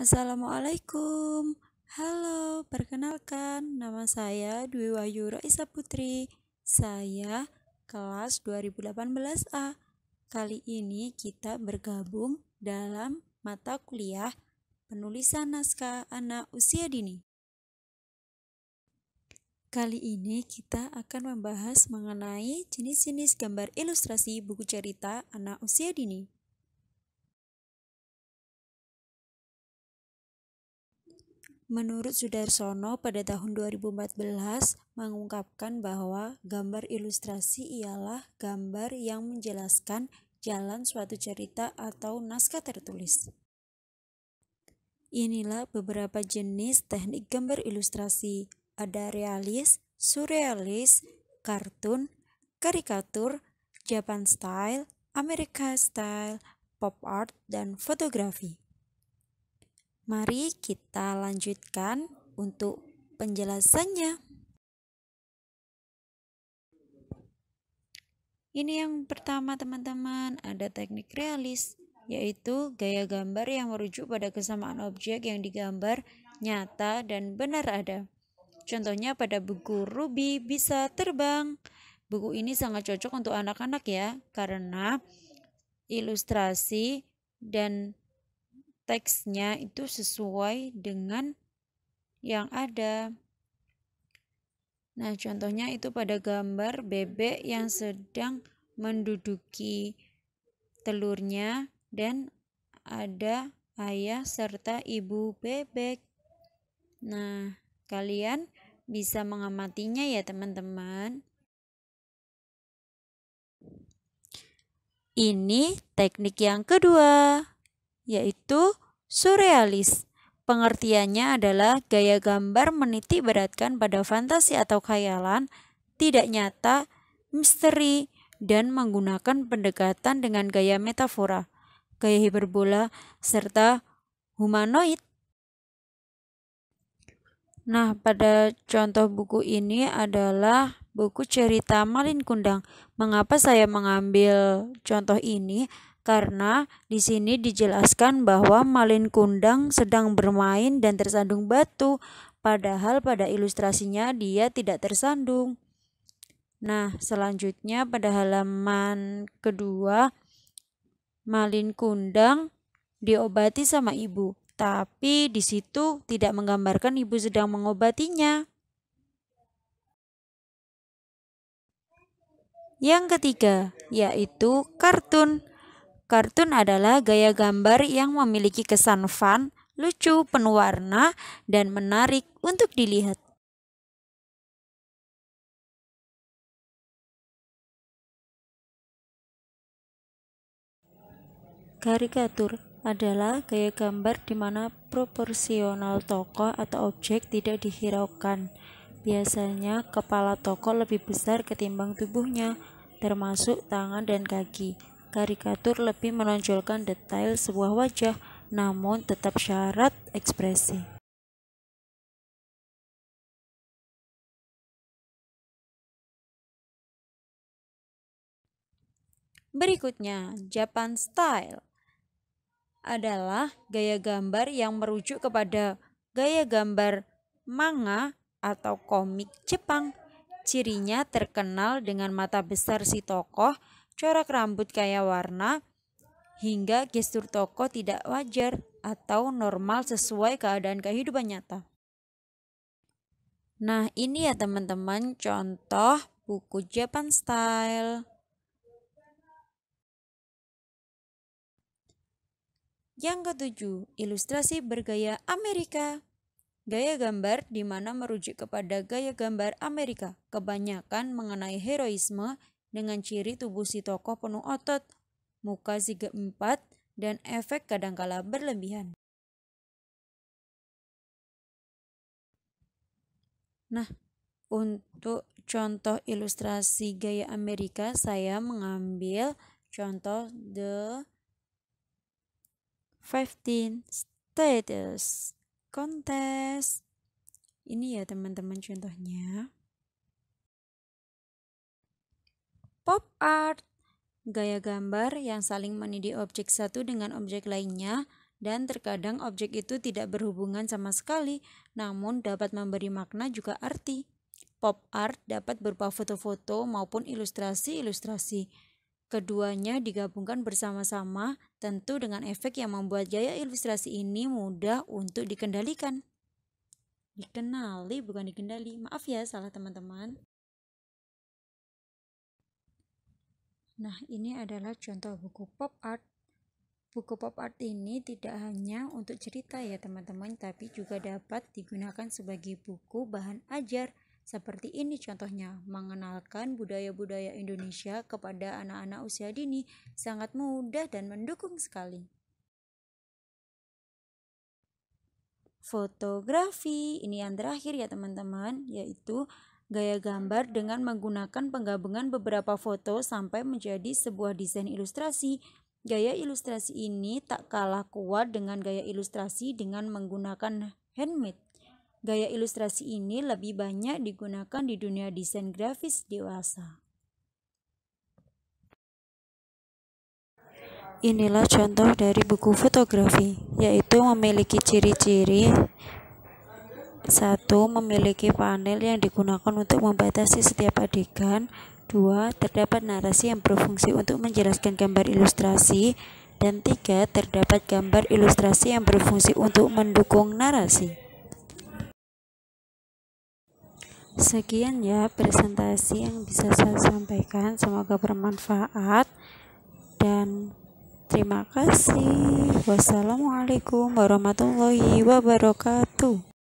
Assalamualaikum. Halo, perkenalkan nama saya Dwi Wahyu Raisa Putri. Saya kelas 2018A. Kali ini kita bergabung dalam mata kuliah penulisan naskah anak usia dini. Kali ini kita akan membahas mengenai jenis-jenis gambar ilustrasi buku cerita anak usia dini. Menurut Sudarsono pada tahun 2014 mengungkapkan bahwa gambar ilustrasi ialah gambar yang menjelaskan jalan suatu cerita atau naskah tertulis. Inilah beberapa jenis teknik gambar ilustrasi. Ada realis, surrealis, kartun, karikatur, Japan style, America style, pop art, dan fotografi. Mari kita lanjutkan untuk penjelasannya. Ini yang pertama teman-teman, ada teknik realis, yaitu gaya gambar yang merujuk pada kesamaan objek yang digambar nyata dan benar ada. Contohnya pada buku Ruby bisa terbang. Buku ini sangat cocok untuk anak-anak ya, karena ilustrasi dan teksnya itu sesuai dengan yang ada. Nah, contohnya itu pada gambar bebek yang sedang menduduki telurnya dan ada ayah serta ibu bebek. Nah, kalian bisa mengamatinya ya, teman-teman. Ini teknik yang kedua yaitu surrealis. Pengertiannya adalah gaya gambar meniti beratkan pada fantasi atau khayalan, tidak nyata, misteri, dan menggunakan pendekatan dengan gaya metafora, gaya hiperbola, serta humanoid. Nah, pada contoh buku ini adalah buku cerita Malin Kundang. Mengapa saya mengambil contoh ini? karena di sini dijelaskan bahwa Malin Kundang sedang bermain dan tersandung batu, padahal pada ilustrasinya dia tidak tersandung. Nah, selanjutnya pada halaman kedua, Malin Kundang diobati sama ibu, tapi di situ tidak menggambarkan ibu sedang mengobatinya. Yang ketiga, yaitu kartun. Kartun adalah gaya gambar yang memiliki kesan fun, lucu, penuh warna, dan menarik untuk dilihat. Karikatur adalah gaya gambar di mana proporsional tokoh atau objek tidak dihiraukan. Biasanya, kepala tokoh lebih besar ketimbang tubuhnya, termasuk tangan dan kaki. Karikatur lebih menonjolkan detail sebuah wajah, namun tetap syarat ekspresi. Berikutnya, Japan Style adalah gaya gambar yang merujuk kepada gaya gambar manga atau komik Jepang. Cirinya terkenal dengan mata besar si tokoh corak rambut kaya warna, hingga gestur tokoh tidak wajar atau normal sesuai keadaan kehidupan nyata. Nah, ini ya teman-teman contoh buku Japan Style. Yang ketujuh, ilustrasi bergaya Amerika. Gaya gambar di mana merujuk kepada gaya gambar Amerika, kebanyakan mengenai heroisme dengan ciri tubuh si tokoh penuh otot, muka ziga empat, dan efek kadangkala berlebihan. Nah, untuk contoh ilustrasi gaya Amerika, saya mengambil contoh The 15 Status Contest. Ini ya teman-teman contohnya. Pop art gaya gambar yang saling mendidik objek satu dengan objek lainnya dan terkadang objek itu tidak berhubungan sama sekali namun dapat memberi makna juga arti. Pop art dapat berupa foto-foto maupun ilustrasi-ilustrasi. Keduanya digabungkan bersama-sama tentu dengan efek yang membuat gaya ilustrasi ini mudah untuk dikendalikan. Dikenali bukan dikendali. Maaf ya salah teman-teman. Nah, ini adalah contoh buku pop art. Buku pop art ini tidak hanya untuk cerita ya teman-teman, tapi juga dapat digunakan sebagai buku bahan ajar. Seperti ini contohnya, mengenalkan budaya-budaya Indonesia kepada anak-anak usia dini sangat mudah dan mendukung sekali. Fotografi, ini yang terakhir ya teman-teman, yaitu gaya gambar dengan menggunakan penggabungan beberapa foto sampai menjadi sebuah desain ilustrasi. Gaya ilustrasi ini tak kalah kuat dengan gaya ilustrasi dengan menggunakan handmade. Gaya ilustrasi ini lebih banyak digunakan di dunia desain grafis dewasa. Inilah contoh dari buku fotografi, yaitu memiliki ciri-ciri satu Memiliki panel yang digunakan untuk membatasi setiap adegan 2. Terdapat narasi yang berfungsi untuk menjelaskan gambar ilustrasi dan 3. Terdapat gambar ilustrasi yang berfungsi untuk mendukung narasi Sekian ya presentasi yang bisa saya sampaikan Semoga bermanfaat Dan terima kasih Wassalamualaikum warahmatullahi wabarakatuh